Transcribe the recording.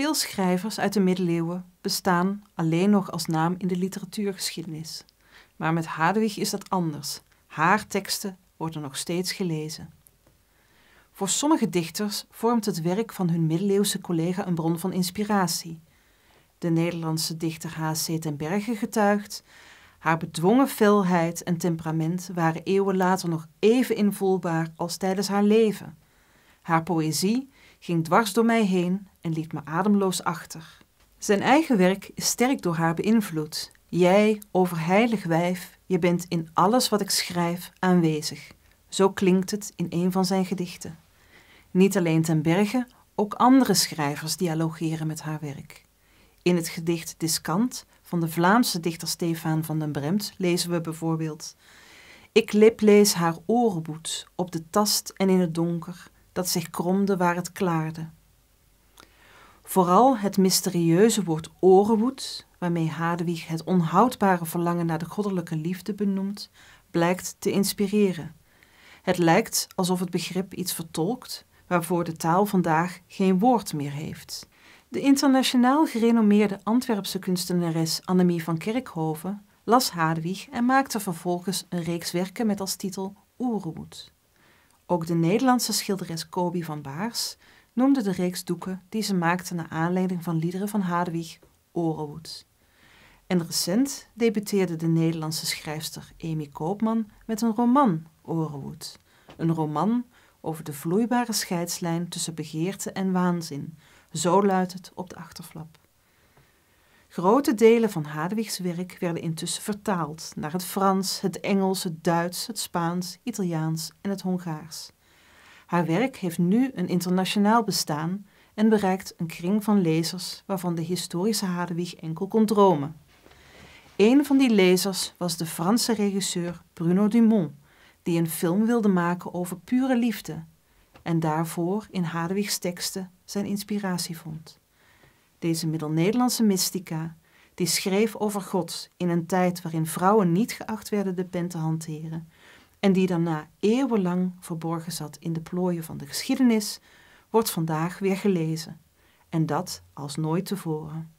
Veel schrijvers uit de middeleeuwen bestaan alleen nog als naam in de literatuurgeschiedenis. Maar met Hadewig is dat anders. Haar teksten worden nog steeds gelezen. Voor sommige dichters vormt het werk van hun middeleeuwse collega een bron van inspiratie. De Nederlandse dichter H.C. ten Berge getuigt, haar bedwongen felheid en temperament waren eeuwen later nog even invoelbaar als tijdens haar leven. Haar poëzie ging dwars door mij heen en liet me ademloos achter. Zijn eigen werk is sterk door haar beïnvloed. Jij, overheilig wijf, je bent in alles wat ik schrijf aanwezig. Zo klinkt het in een van zijn gedichten. Niet alleen ten berge, ook andere schrijvers dialogeren met haar werk. In het gedicht 'Discant' van de Vlaamse dichter Stefan van den Bremt lezen we bijvoorbeeld: Ik liplees haar orenboet op de tast en in het donker, dat zich kromde waar het klaarde. Vooral het mysterieuze woord orenwoed, waarmee Hadewig het onhoudbare verlangen naar de goddelijke liefde benoemt, blijkt te inspireren. Het lijkt alsof het begrip iets vertolkt waarvoor de taal vandaag geen woord meer heeft. De internationaal gerenommeerde Antwerpse kunstenares Annemie van Kerkhoven las Hadewig en maakte vervolgens een reeks werken met als titel Oerenwoed. Ook de Nederlandse schilderes Kobi van Baars noemde de reeks doeken die ze maakte naar aanleiding van liederen van Hadewig Orenwood. En recent debuteerde de Nederlandse schrijfster Amy Koopman met een roman Orenwood. Een roman over de vloeibare scheidslijn tussen begeerte en waanzin. Zo luidt het op de achterflap. Grote delen van Hadewigs werk werden intussen vertaald naar het Frans, het Engels, het Duits, het Spaans, Italiaans en het Hongaars. Haar werk heeft nu een internationaal bestaan en bereikt een kring van lezers waarvan de historische Hadewig enkel kon dromen. Een van die lezers was de Franse regisseur Bruno Dumont, die een film wilde maken over pure liefde en daarvoor in Hadewigs teksten zijn inspiratie vond deze Middel-Nederlandse mystica, die schreef over God in een tijd waarin vrouwen niet geacht werden de pen te hanteren en die daarna eeuwenlang verborgen zat in de plooien van de geschiedenis, wordt vandaag weer gelezen. En dat als nooit tevoren.